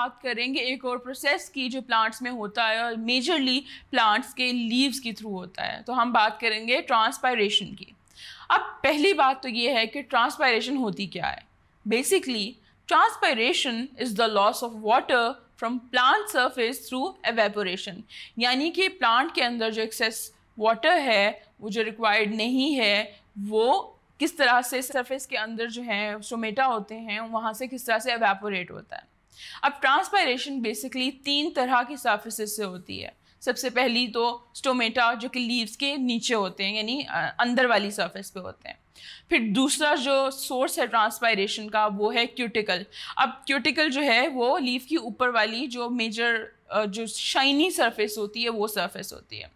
बात करेंगे एक और प्रोसेस की जो प्लांट्स में होता है और मेजरली प्लांट्स के लीव्स के थ्रू होता है तो हम बात करेंगे ट्रांसपायरेशन की अब पहली बात तो ये है कि ट्रांसपायरेशन होती क्या है basically transpiration is the loss of water from plant surface through evaporation यानी कि प्लांट के अंदर जो एक्सेस वाटर है वो जो रिक्वायर्ड नहीं है वो किस तरह से सरफेस के अंदर जो है सोमेटा होते हैं वहाँ से किस तरह से एवेपोरेट होता है अब ट्रांसपायरेशन बेसिकली तीन तरह की सर्फेसिस से होती है सबसे पहली तो स्टोमेटा जो कि लीव्स के नीचे होते हैं यानी अंदर वाली सरफेस पे होते हैं फिर दूसरा जो सोर्स है ट्रांसपायरेशन का वो है क्यूटिकल अब क्यूटिकल जो है वो लीव की ऊपर वाली जो मेजर जो शाइनी सरफेस होती है वो सरफेस होती है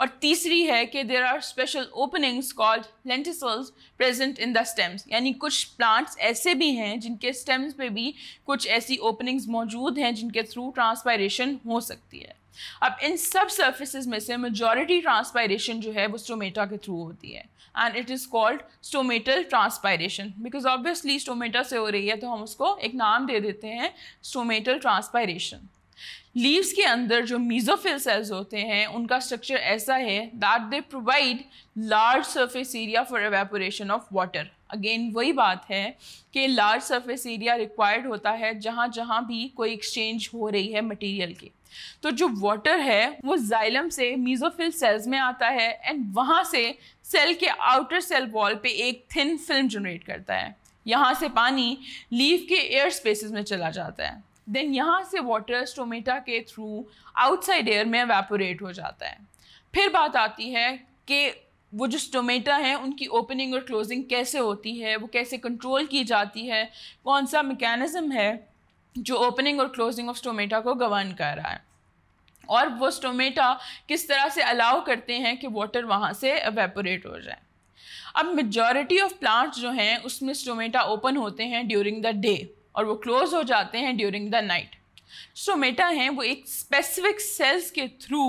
और तीसरी है कि there are special openings called lenticels present in the stems यानी कुछ प्लांट्स ऐसे भी हैं जिनके स्टेम्स पे भी कुछ ऐसी ओपनिंग्स मौजूद हैं जिनके थ्रू ट्रांसपायरेशन हो सकती है अब इन सब सर्फिस में से मेजॉरिटी ट्रांसपायरेशन जो है वो स्टोमेटा के थ्रू होती है and it is called stomatal transpiration because obviously stomata से हो रही है तो हम उसको एक नाम दे देते हैं स्टोमेटल ट्रांसपायरेशन लीव्स के अंदर जो मीजोफिल सेल्स होते हैं उनका स्ट्रक्चर ऐसा है that they provide large surface area for evaporation of water again वही बात है कि लार्ज सरफेस एरिया रिक्वायर्ड होता है जहाँ जहाँ भी कोई एक्सचेंज हो रही है मटेरियल के तो जो वाटर है वो जाइलम से मीजोफिल सेल्स में आता है एंड वहाँ से सेल के आउटर सेल वॉल पे एक थिन फिल्म जनरेट करता है यहाँ से पानी लीव के एयर स्पेसिस में चला जाता है देन यहाँ से वाटर स्टोमेटा के थ्रू आउटसाइड एयर में वेपोरेट हो जाता है फिर बात आती है कि वो जो स्टोमेटा हैं उनकी ओपनिंग और क्लोजिंग कैसे होती है वो कैसे कंट्रोल की जाती है कौन सा मेकेनिज़्म है जो ओपनिंग और क्लोजिंग ऑफ स्टोमेटा को गवर्न कर रहा है और वो स्टोमेटा किस तरह से अलाउ करते हैं कि वाटर वहाँ से एवेपोरेट हो जाए अब मेजॉरिटी ऑफ प्लांट्स जो हैं उसमें स्टोमेटा ओपन होते हैं ड्यूरिंग द डे और वो क्लोज हो जाते हैं ड्यूरिंग द नाइट स्टोमेटा हैं वो एक स्पेसिफिक सेल्स के थ्रू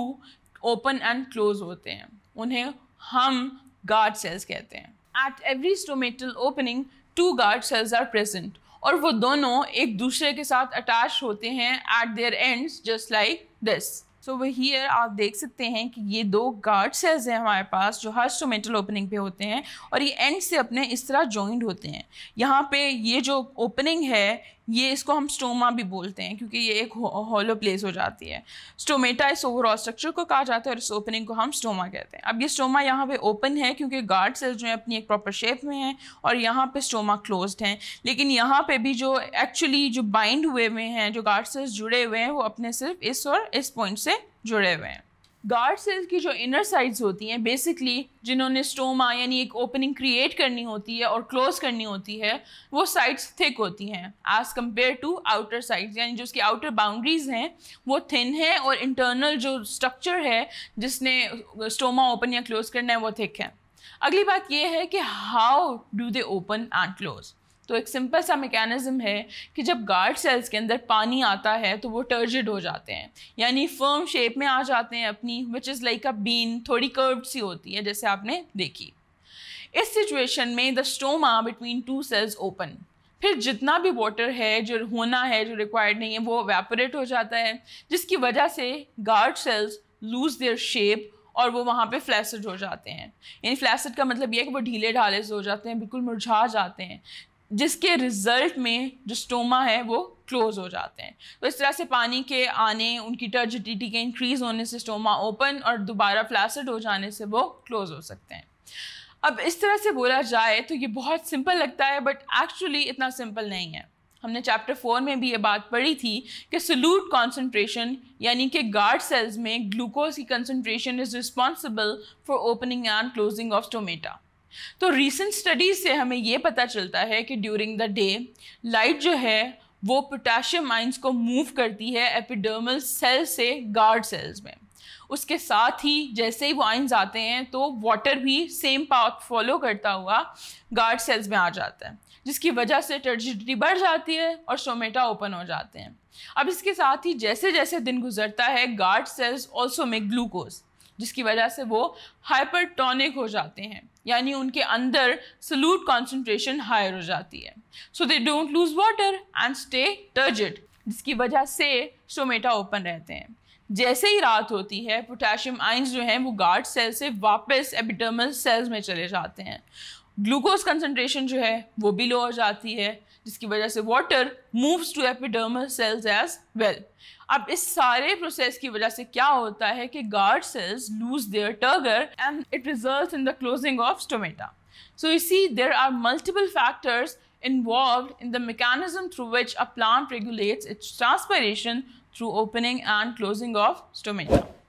ओपन एंड क्लोज होते हैं उन्हें हम गार्ड सेल्स कहते हैं at every stomatal opening two guard cells are present और वो दोनों एक दूसरे के साथ अटैच होते हैं at their ends just like this so वो हीयर आप देख सकते हैं कि ये दो गार्ड सेल्स हैं हमारे पास जो हर स्टोमेटल ओपनिंग पे होते हैं और ये एंड से अपने इस तरह जॉइंट होते हैं यहाँ पे ये जो ओपनिंग है ये इसको हम स्टोमा भी बोलते हैं क्योंकि ये एक होलो प्लेस हो जाती है स्टोमेटा इस ओवरऑल स्ट्रक्चर को कहा जाता है और इस ओपनिंग को हम स्टोमा कहते हैं अब ये स्टोमा यहाँ पे ओपन है क्योंकि गार्ड सेल्स जो है अपनी एक प्रॉपर शेप में हैं और यहाँ पे स्टोमा क्लोज्ड हैं लेकिन यहाँ पे भी जो एक्चुअली जो बाइंड हुए हुए हैं जो गार्ड सेल्स जुड़े हुए हैं वो अपने सिर्फ इस और इस पॉइंट से जुड़े हुए हैं गार्ड सेल्स की जो इनर साइड्स होती हैं बेसिकली जिन्होंने स्टोमा यानी एक ओपनिंग क्रिएट करनी होती है और क्लोज करनी होती है वो साइड्स थिक होती हैं as compare to outer sides यानी जो उसकी आउटर बाउंड्रीज हैं वो थिन है और इंटरनल जो स्ट्रक्चर है जिसने स्टोमा ओपन या क्लोज करना है वो थिक है अगली बात ये है कि how do they open and close तो एक सिंपल सा मेकेनिज़्म है कि जब गार्ड सेल्स के अंदर पानी आता है तो वो टर्जिड हो जाते हैं यानी फर्म शेप में आ जाते हैं अपनी which is like a bean थोड़ी कर्व सी होती है जैसे आपने देखी इस सिचुएशन में the stoma between two cells open फिर जितना भी वाटर है जो होना है जो रिक्वायर्ड नहीं है वो वेपोरेट हो जाता है जिसकी वजह से guard cells lose their shape और वो वहाँ पे फ्लैसड हो जाते हैं यानी फ्लैसड का मतलब ये है कि वो ढीले ढाले से हो जाते हैं बिल्कुल मुरझा जाते हैं जिसके रिजल्ट में जो स्टोमा है वो क्लोज हो जाते हैं तो इस तरह से पानी के आने उनकी टर्जिडिटी के इंक्रीज होने से स्टोमा ओपन और दोबारा फ्लैसड हो जाने से वो क्लोज हो सकते हैं अब इस तरह से बोला जाए तो ये बहुत सिंपल लगता है बट एक्चुअली इतना सिंपल नहीं है हमने चैप्टर फोर में भी ये बात पढ़ी थी कि सल्यूट कॉन्सेंट्रेशन यानी कि गार्ड सेल्स में ग्लूकोज की concentration is responsible for opening and closing of stomata तो रीसेंट स्टडीज़ से हमें ये पता चलता है कि ड्यूरिंग द डे लाइट जो है वो पोटाशियम आइंस को मूव करती है एपिडर्मल सेल से गार्ड सेल्स में उसके साथ ही जैसे ही वो आइंस आते हैं तो वाटर भी सेम पाथ फॉलो करता हुआ गार्ड सेल्स में आ जाता है जिसकी वजह से टर्जिडिटी बढ़ जाती है और सोमेटा ओपन हो जाते हैं अब इसके साथ ही जैसे जैसे दिन गुजरता है गार्ड सेल्स ऑल्सो में ग्लूकोज जिसकी वजह से वो हाइपरटोनिक हो जाते हैं यानी उनके अंदर सल्यूट कॉन्सेंट्रेशन हायर हो जाती है so they don't lose water and stay turgid जिसकी वजह से स्टोमेटा ओपन रहते हैं जैसे ही रात होती है पोटेशियम आइंस जो हैं वो गार्ड सेल से वापस एपिडर्मल सेल्स में चले जाते हैं ग्लूकोज कंसनट्रेशन जो है वो भी लो हो जाती है जिसकी वजह से water moves to epidermal cells as well अब इस सारे प्रोसेस की वजह से क्या होता है कि guard cells lose their turgor and it results in the closing of stomata so you see there are multiple factors involve in the mechanism through which a plant regulates its transpiration through opening and closing of stomata